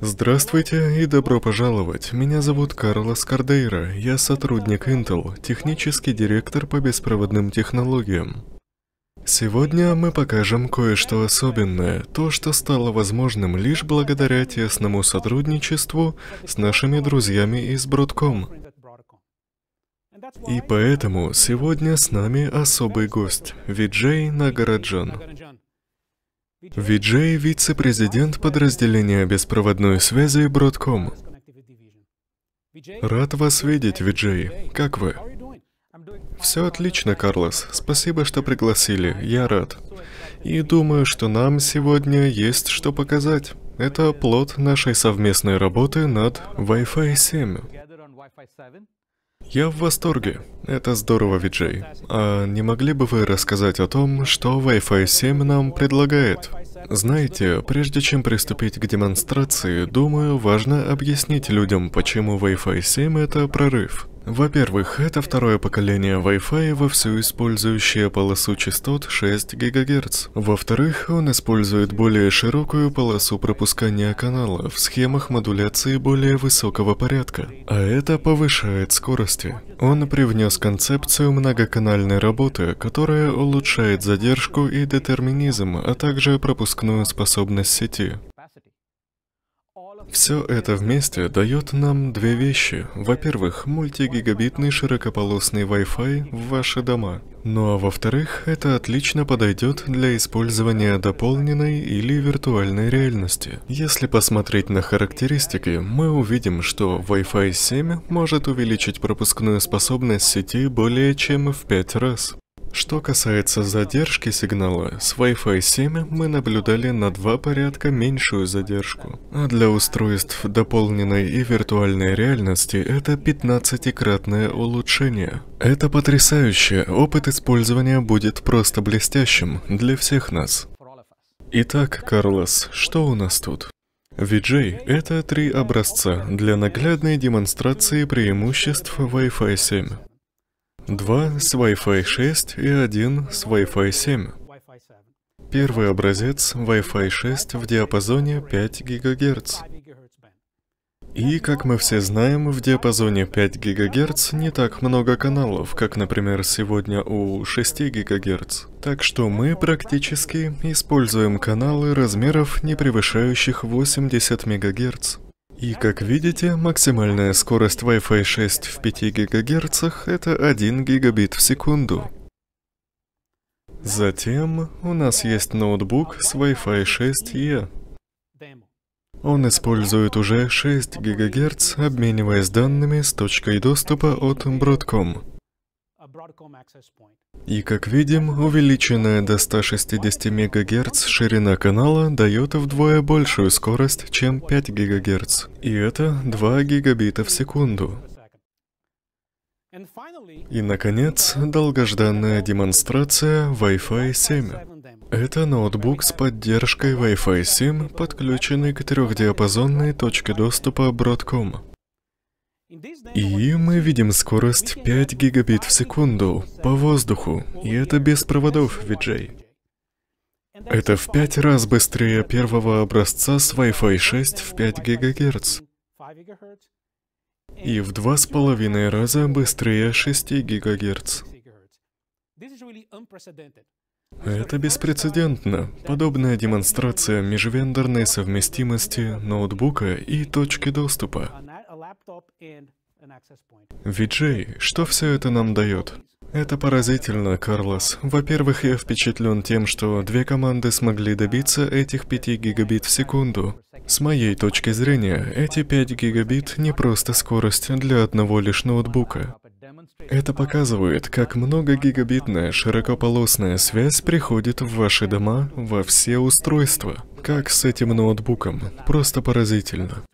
Здравствуйте и добро пожаловать. Меня зовут Карлос Кардейра. Я сотрудник Intel, технический директор по беспроводным технологиям. Сегодня мы покажем кое-что особенное, то, что стало возможным лишь благодаря тесному сотрудничеству с нашими друзьями из Broadcom. И поэтому сегодня с нами особый гость, Виджей Нагараджан. Виджей – вице-президент подразделения беспроводной связи Broadcom. Рад вас видеть, Виджей. Как вы? Все отлично, Карлос. Спасибо, что пригласили. Я рад. И думаю, что нам сегодня есть что показать. Это плод нашей совместной работы над Wi-Fi 7. Я в восторге. Это здорово, Виджей. А не могли бы вы рассказать о том, что Wi-Fi 7 нам предлагает? Знаете, прежде чем приступить к демонстрации, думаю, важно объяснить людям, почему Wi-Fi 7 это прорыв. Во-первых, это второе поколение Wi-Fi, вовсю использующее полосу частот 6 ГГц. Во-вторых, он использует более широкую полосу пропускания канала в схемах модуляции более высокого порядка, а это повышает скорости. Он привнес концепцию многоканальной работы, которая улучшает задержку и детерминизм, а также пропускную способность сети. Все это вместе дает нам две вещи. Во-первых, мультигигабитный широкополосный Wi-Fi в ваши дома. Ну а во-вторых, это отлично подойдет для использования дополненной или виртуальной реальности. Если посмотреть на характеристики, мы увидим, что Wi-Fi 7 может увеличить пропускную способность сети более чем в 5 раз. Что касается задержки сигнала, с Wi-Fi 7 мы наблюдали на два порядка меньшую задержку, а для устройств дополненной и виртуальной реальности это 15-кратное улучшение. Это потрясающе, опыт использования будет просто блестящим для всех нас. Итак, Карлос, что у нас тут? VJ – это три образца для наглядной демонстрации преимуществ Wi-Fi 7. Два с Wi-Fi 6 и один с Wi-Fi 7. Первый образец Wi-Fi 6 в диапазоне 5 ГГц. И, как мы все знаем, в диапазоне 5 ГГц не так много каналов, как, например, сегодня у 6 ГГц. Так что мы практически используем каналы размеров, не превышающих 80 МГц. И как видите, максимальная скорость Wi-Fi 6 в 5 ГГц это 1 гигабит в секунду. Затем у нас есть ноутбук с Wi-Fi 6E. Он использует уже 6 ГГц, обмениваясь данными с точкой доступа от Broadcom. И как видим, увеличенная до 160 МГц ширина канала дает вдвое большую скорость, чем 5 ГГц. И это 2 гигабита в секунду. И, наконец, долгожданная демонстрация Wi-Fi 7. Это ноутбук с поддержкой Wi-Fi 7, подключенный к трехдиапазонной точке доступа Broadcom. И мы видим скорость 5 гигабит в секунду по воздуху, и это без проводов, Виджей. Это в 5 раз быстрее первого образца с Wi-Fi 6 в 5 ГГц. И в 2,5 раза быстрее 6 ГГц. Это беспрецедентно. Подобная демонстрация межвендорной совместимости ноутбука и точки доступа. Виджей, что все это нам дает? Это поразительно, Карлос. Во-первых, я впечатлен тем, что две команды смогли добиться этих 5 гигабит в секунду. С моей точки зрения, эти 5 гигабит не просто скорость для одного лишь ноутбука. Это показывает, как многогигабитная широкополосная связь приходит в ваши дома, во все устройства. Как с этим ноутбуком. Просто поразительно.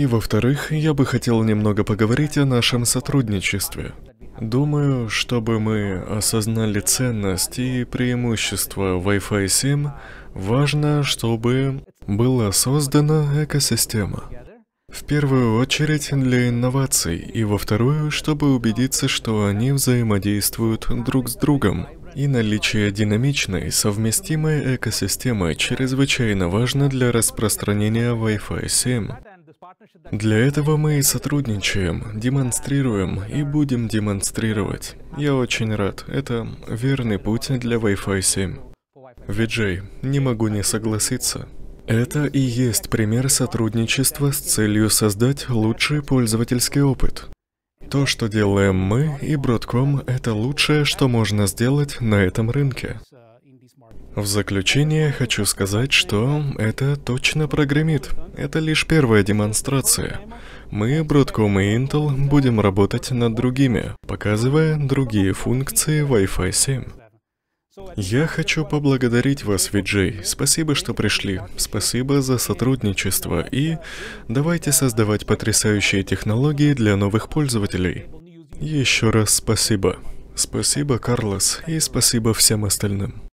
И во-вторых, я бы хотел немного поговорить о нашем сотрудничестве. Думаю, чтобы мы осознали ценность и преимущества Wi-Fi SIM, важно, чтобы была создана экосистема. В первую очередь для инноваций, и во вторую, чтобы убедиться, что они взаимодействуют друг с другом. И наличие динамичной, совместимой экосистемы чрезвычайно важно для распространения Wi-Fi 7. Для этого мы и сотрудничаем, демонстрируем и будем демонстрировать. Я очень рад, это верный путь для Wi-Fi 7. Виджей, не могу не согласиться. Это и есть пример сотрудничества с целью создать лучший пользовательский опыт. То, что делаем мы и Broadcom, это лучшее, что можно сделать на этом рынке. В заключение хочу сказать, что это точно прогремит. Это лишь первая демонстрация. Мы, Broadcom и Intel, будем работать над другими, показывая другие функции Wi-Fi 7. Я хочу поблагодарить вас, Виджей. Спасибо, что пришли. Спасибо за сотрудничество. И давайте создавать потрясающие технологии для новых пользователей. Еще раз спасибо. Спасибо, Карлос, и спасибо всем остальным.